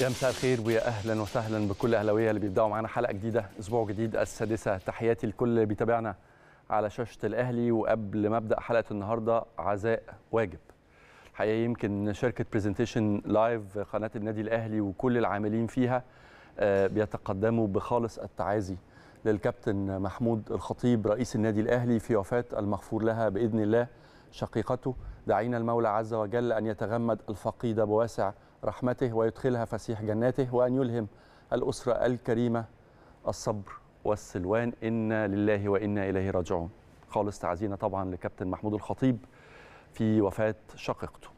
يا مساء الخير ويا اهلا وسهلا بكل اهلاويه اللي بيبداوا معانا حلقه جديده اسبوع جديد السادسه تحياتي لكل اللي بيتابعنا على شاشه الاهلي وقبل ما ابدا حلقه النهارده عزاء واجب الحقيقه يمكن شركه برزنتيشن لايف قناه النادي الاهلي وكل العاملين فيها آه، بيتقدموا بخالص التعازي للكابتن محمود الخطيب رئيس النادي الاهلي في وفاه المغفور لها باذن الله شقيقته دعينا المولى عز وجل أن يتغمد الفقيدة بواسع رحمته ويدخلها فسيح جناته وأن يلهم الأسرة الكريمة الصبر والسلوان إنا لله وإنا إليه راجعون خالص تعزينا طبعا لكابتن محمود الخطيب في وفاة شقيقته